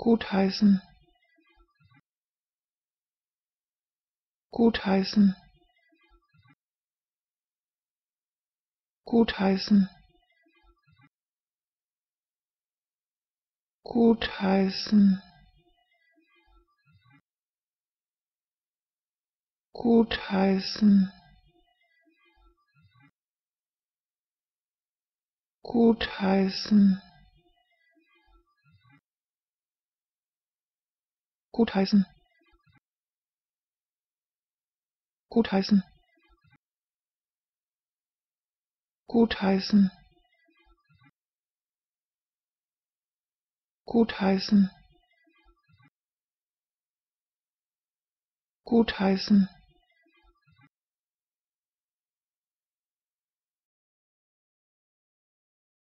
gutheißen gutheißen gutheißen gutheißen gutheißen gutheißen gutheißen gutheißen gutheißen gutheißen gutheißen